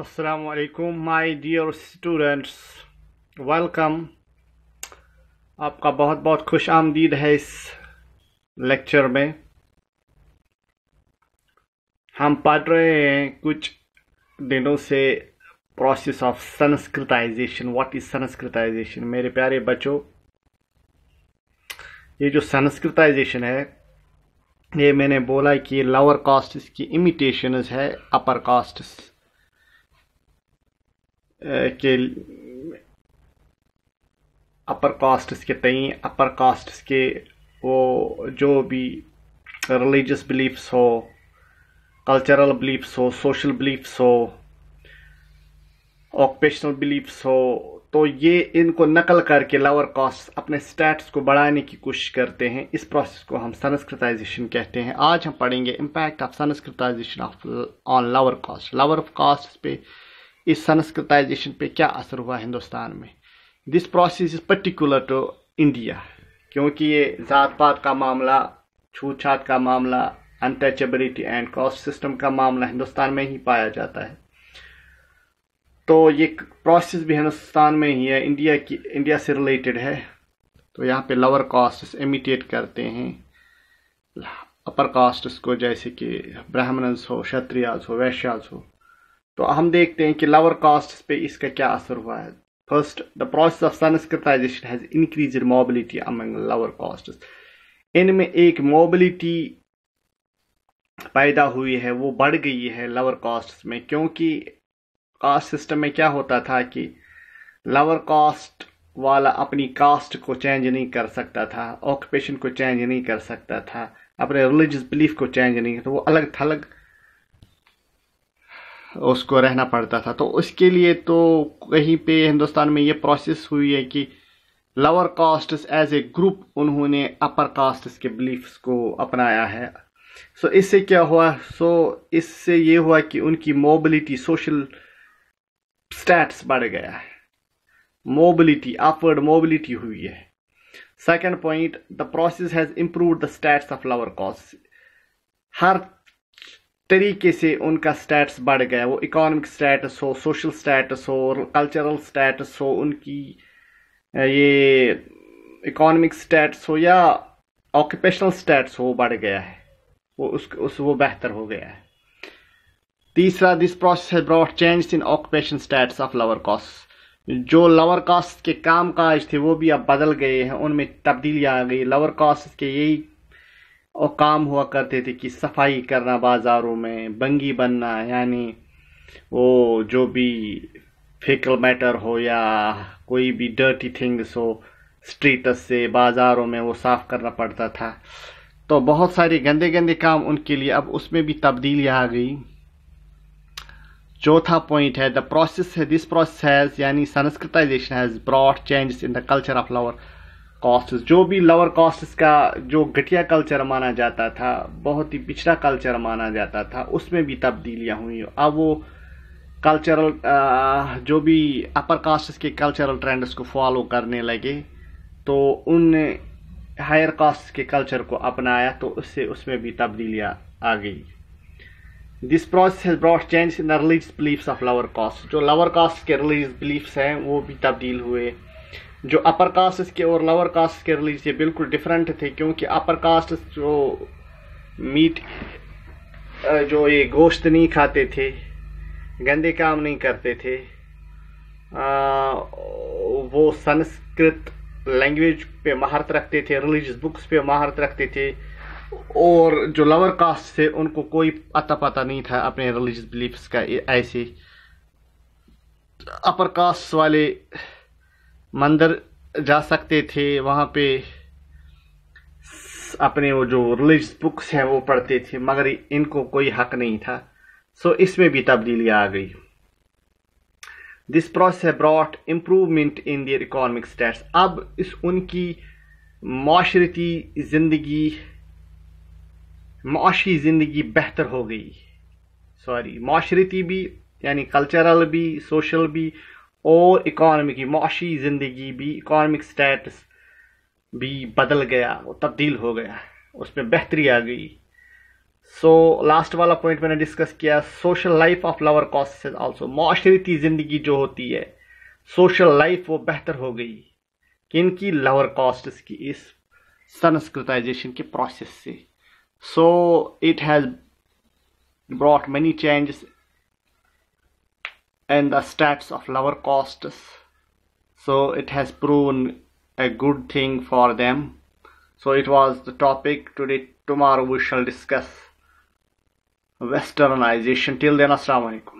assalamu alaikum my dear students welcome आपका बहुत बहुत खुश आमदीद है इस लेक्चर में हम पढ़ रहे हैं कुछ दिनों से process of Sanskritization what is Sanskritization मेरे प्यारे बच्चों ये जो संस्कृताइजेशन है ये मैंने बोला कि लोअर कास्ट की इमिटेशन है अपर कास्ट के अपर कास्ट्स के तई अपर कास्ट्स के वो जो भी रिलीजियस बिलीफ्स हो कल्चरल बिलीफ्स हो सोशल बिलीफ्स हो ऑक्यूपेशनल बिलीफ्स हो तो ये इनको नकल करके लोअर कास्ट अपने स्टैट्स को बढ़ाने की कोशिश करते हैं इस प्रोसेस को हम संस्कृताइजेशन कहते हैं आज हम पढ़ेंगे impact of Sanskritization of on lower caste lower caste पे इस संस्कृताइजेशन पे क्या असर हुआ हिंदुस्तान में this process is particular to India क्योंकि ये जात पात का मामला छूत का मामला अनटचेबिलिटी एंड कास्ट सिस्टम का मामला हिंदुस्तान में ही पाया जाता है तो ये प्रोसेस भी हिंदुस्तान में ही है इंडिया की इंडिया से रिलेटेड है तो यहाँ पे लोअर कास्ट इमिटेट करते हैं अपर कास्ट को जैसे कि ब्राह्मण्स हो क्षत्रियाज हो वैश्याज हो तो हम देखते हैं कि लवर कास्ट पे इसका क्या असर हुआ है first the process of Sanskritization has increase mobility among lower caste इनमें एक मोबिलिटी पैदा हुई है वो बढ़ गई है लवर कास्ट में क्योंकि कास्ट सिस्टम में क्या होता था कि लवर कास्ट वाला अपनी कास्ट को चेंज नहीं कर सकता था ऑक्यूपेशन को चेंज नहीं कर सकता था अपने रिलीजियस बिलीफ को चेंज नहीं तो वो अलग थलग उसको रहना पड़ता था तो उसके लिए तो कहीं पे हिंदुस्तान में ये प्रोसेस हुई है कि lower caste as a group उन्होंने अपर कास्ट के बिलीफ्स को अपनाया है सो so, इससे क्या हुआ सो so, इससे ये हुआ कि उनकी मोबिलिटी सोशल स्टैट्स बढ़ गया है मोबिलिटी अपवर्ड मोबिलिटी हुई है second point the process has improve the status of lower caste हर तरीके से उनका स्टेटस बढ़ गया वो इकोनॉमिक स्टेटस हो सोशल स्टेटस हो कल्चरल स्टेटस हो उनकी ये इकोनॉमिक स्टेटस हो या ऑक्यूपेशनल स्टेटस हो बढ़ गया है वो उस, उस वो बेहतर हो गया है तीसरा दिस प्रोसेस है broad change in occupation status of lower caste जो लोअर कास्ट के काम काज थे वो भी अब बदल गए हैं उनमें तब्दीली आ गई लोअर कास्ट के यही और काम हुआ करते थे कि सफाई करना बाज़ारों में बंगी बनना यानी वो जो भी फेकल मैटर हो या कोई भी डर्टी थिंग्स हो स्ट्रीटस से बाज़ारों में वो साफ़ करना पड़ता था तो बहुत सारे गंदे गंदे काम उनके लिए अब उसमें भी तब्दीली आ गई चौथा पॉइंट है द प्रोसेस है दिस प्रोसेस हैज़ यानी Sanskritization has broad changes in the culture of lower caste जो भी लोअर कास्ट का जो घटिया कल्चर माना जाता था बहुत ही पिछड़ा कल्चर माना जाता था उसमें भी तब्दीलियाँ हुई अब वो कल्चरल जो भी अपर कास्ट के कल्चरल ट्रेंड्स को फॉलो करने लगे तो उनने हायर कास्ट के कल्चर को अपनाया तो उससे उसमें भी तब्दीलियाँ आ गई this process has brought change in the religious beliefs of lower caste जो लोअर कास्ट के रिलीजियस बिलीफ्स हैं वो भी तब्दील हुए जो अपर कास्ट के और लोअर कास्ट के रिलीज ये बिल्कुल डिफरेंट थे क्योंकि अपर कास्ट जो मीट जो ये गोश्त नहीं खाते थे गंदे काम नहीं करते थे आ, वो संस्कृत लैंग्वेज पे महारत रखते थे रिलीजियस बुक्स पे महारत रखते थे और जो लोअर कास्ट थे उनको कोई अता पता नहीं था अपने रिलीजियस बिलीफ्स का ऐसे अपर कास्ट वाले मंदिर जा सकते थे वहाँ पे अपने वो जो रिलीजियस बुक्स हैं वो पढ़ते थे मगर इनको कोई हक नहीं था सो इसमें भी तब्दीली आ गई this process brought improvement in their economic status अब इस उनकी माशरती ज़िंदगी माशी ज़िंदगी बेहतर हो गई सॉरी माशरती भी यानी कल्चरल भी सोशल भी और इकॉनमी की माशी ज़िंदगी भी इकॉनमिक स्टेटस भी बदल गया वो तब्दील हो गया उसमें बेहतरी आ गई सो लास्ट वाला पॉइंट मैंने डिस्कस किया social life of lower castes also माशरती ज़िंदगी जो होती है सोशल लाइफ वो बेहतर हो गई किन की लवर कॉस्ट्स की इस संस्कृताइजेशन के प्रोसेस से so it has brought many changes and the stats of lower costs so it has proven a good thing for them so it was the topic today tomorrow we shall discuss westernization till then assalamu alaikum